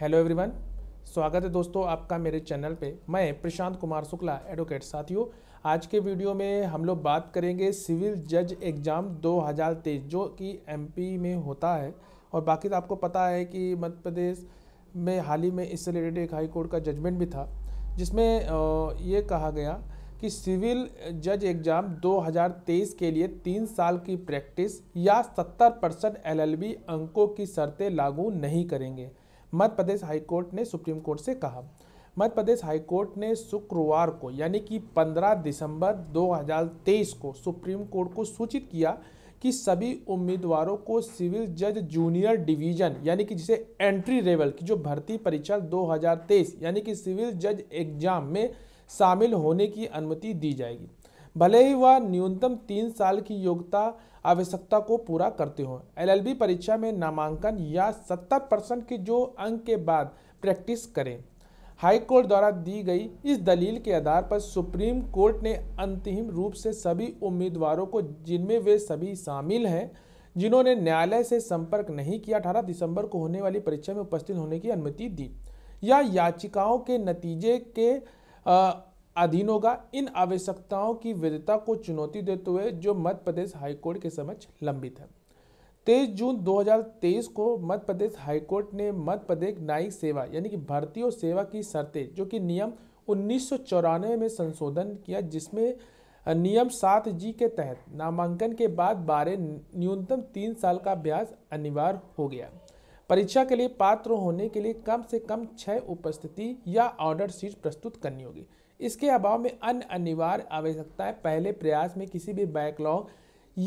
hello everyone स्वागत है दोस्तों आपका मेरे चैनल पे मैं प्रशांत कुमार शुक्ला एडवोकेट साथियों आज के वीडियो में हम लोग बात करेंगे सिविल जज एग्ज़ाम 2023 जो कि एमपी में होता है और बाकी तो आपको पता है कि मध्य प्रदेश में हाल ही में इससे रिलेटेड एक हाई कोर्ट का जजमेंट भी था जिसमें ये कहा गया कि सिविल जज एग्ज़ाम 2023 के लिए तीन साल की प्रैक्टिस या 70 परसेंट एल अंकों की शर्तें लागू नहीं करेंगे मध्य प्रदेश हाईकोर्ट ने सुप्रीम कोर्ट से कहा मध्य प्रदेश हाईकोर्ट ने शुक्रवार को यानी कि 15 दिसंबर 2023 को सुप्रीम कोर्ट को सूचित किया कि सभी उम्मीदवारों को सिविल जज जूनियर डिवीजन यानी कि जिसे एंट्री लेवल की जो भर्ती परीक्षा 2023 यानी कि सिविल जज एग्जाम में शामिल होने की अनुमति दी जाएगी भले ही वह न्यूनतम तीन साल की योग्यता आवश्यकता को पूरा करते हों एलएलबी परीक्षा में नामांकन या 70 परसेंट के जो अंक के बाद प्रैक्टिस करें हाई कोर्ट द्वारा दी गई इस दलील के आधार पर सुप्रीम कोर्ट ने अंतिम रूप से सभी उम्मीदवारों को जिनमें वे सभी शामिल हैं जिन्होंने न्यायालय से संपर्क नहीं किया अठारह दिसंबर को होने वाली परीक्षा में उपस्थित होने की अनुमति दी या याचिकाओं के नतीजे के आ, अधीन होगा इन आवश्यकताओं की विधता को चुनौती देते हुए जो मध्य प्रदेश हाईकोर्ट के समक्ष लंबित है तेईस जून 2023 को मध्य प्रदेश हाईकोर्ट ने मध्य प्रदेश न्यायिक सेवा यानी कि भारतीय सेवा की शर्तें जो कि नियम उन्नीस में संशोधन किया जिसमें नियम सात जी के तहत नामांकन के बाद बारह न्यूनतम तीन साल का अभ्यास अनिवार्य हो गया परीक्षा के लिए पात्र होने के लिए कम से कम छः उपस्थिति या ऑर्डर सीट प्रस्तुत करनी होगी इसके अभाव में अन्य अनिवार्य आवश्यकताएं पहले प्रयास में किसी भी बैकलॉग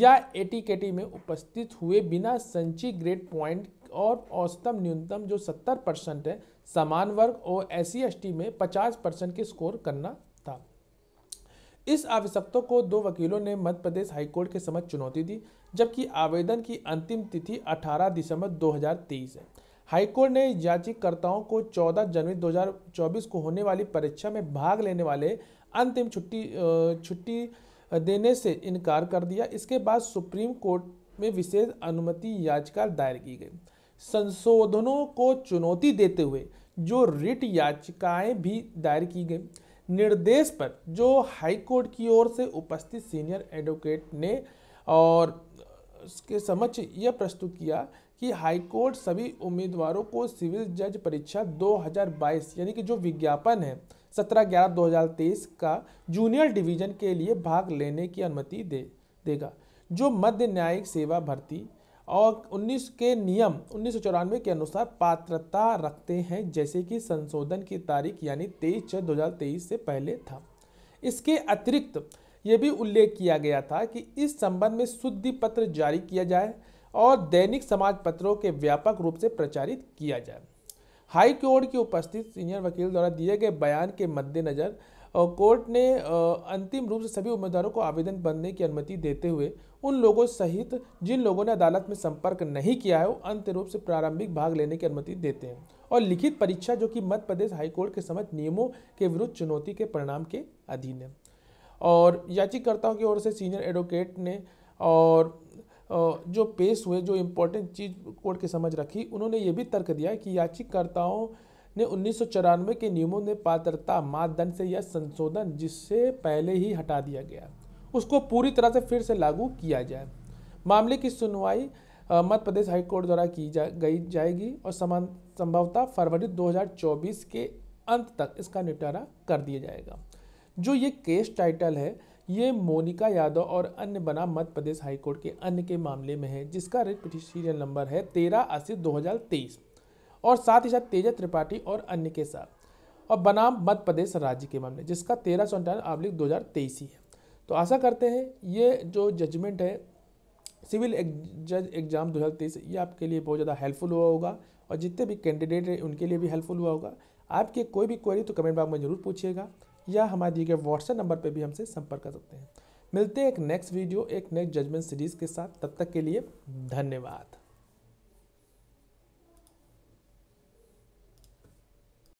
या एटीकेटी में उपस्थित हुए बिना संची ग्रेड पॉइंट और औसतम न्यूनतम जो 70 परसेंट है समान वर्ग और एस सी में 50 परसेंट के स्कोर करना इस आवश्यकता को दो वकीलों ने मध्य प्रदेश हाईकोर्ट के समक्ष चुनौती दी जबकि आवेदन की अंतिम तिथि 18 दिसंबर 2023 है हाईकोर्ट ने याचिकाकर्ताओं को 14 जनवरी 2024 को होने वाली परीक्षा में भाग लेने वाले अंतिम छुट्टी छुट्टी देने से इनकार कर दिया इसके बाद सुप्रीम कोर्ट में विशेष अनुमति याचिका दायर की गई संशोधनों को चुनौती देते हुए जो रिट याचिकाएं भी दायर की गई निर्देश पर जो हाईकोर्ट की ओर से उपस्थित सीनियर एडवोकेट ने और उसके समक्ष यह प्रस्तुत किया कि हाईकोर्ट सभी उम्मीदवारों को सिविल जज परीक्षा 2022 यानी कि जो विज्ञापन है 17 ग्यारह 2023 का जूनियर डिवीजन के लिए भाग लेने की अनुमति दे देगा जो मध्य न्यायिक सेवा भर्ती और 19 के नियम उन्नीस के अनुसार पात्रता रखते हैं जैसे कि संशोधन की तारीख यानी 23 छः 2023 से पहले था इसके अतिरिक्त ये भी उल्लेख किया गया था कि इस संबंध में शुद्धि पत्र जारी किया जाए और दैनिक समाज पत्रों के व्यापक रूप से प्रचारित किया जाए हाई कोर्ट की उपस्थित सीनियर वकील द्वारा दिए गए बयान के मद्देनज़र कोर्ट ने अंतिम रूप से सभी उम्मीदवारों को आवेदन बनने की अनुमति देते हुए उन लोगों सहित जिन लोगों ने अदालत में संपर्क नहीं किया है वो अंत रूप से प्रारंभिक भाग लेने की अनुमति देते हैं और लिखित परीक्षा जो कि मध्य प्रदेश हाईकोर्ट के समक्ष नियमों के विरुद्ध चुनौती के परिणाम के अधीन है और याचिकाकर्ताओं की ओर से सीनियर एडवोकेट ने और जो पेश हुए जो इम्पोर्टेंट चीज़ कोर्ट के समझ रखी उन्होंने ये भी तर्क दिया कि याचिककर्ताओं ने उन्नीस के नियमों ने पात्रता मानदंड से यह संशोधन जिससे पहले ही हटा दिया गया उसको पूरी तरह से फिर से लागू किया जाए मामले की सुनवाई मध्य प्रदेश हाईकोर्ट द्वारा की जा गई जाएगी और समान संभवतः फरवरी 2024 के अंत तक इसका निपटारा कर दिया जाएगा जो ये केस टाइटल है ये मोनिका यादव और अन्य बना मध्य प्रदेश हाईकोर्ट के अन्य के मामले में है जिसका रिट पिटिशन नंबर है तेरह अस्सी दो और साथ ही साथ तेजा त्रिपाठी और अन्य के साथ और बनाम मध्य प्रदेश राज्य के मामले जिसका तेरह सौ अंठानवे आवलिक दो हज़ार तेईस ही है तो आशा करते हैं ये जो जजमेंट है सिविल जज एग्ज़ाम दो हज़ार तेईस ये आपके लिए बहुत ज़्यादा हेल्पफुल हुआ होगा और जितने भी कैंडिडेट हैं उनके लिए भी हेल्पफुल हुआ होगा आपकी कोई भी क्वेरी तो कमेंट बॉक्स में ज़रूर पूछिएगा या हमारे दिए गए व्हाट्सएप नंबर पर भी हमसे संपर्क कर सकते हैं मिलते हैं एक नेक्स्ट वीडियो एक नेक्स्ट जजमेंट सीरीज़ के साथ तब तक के लिए धन्यवाद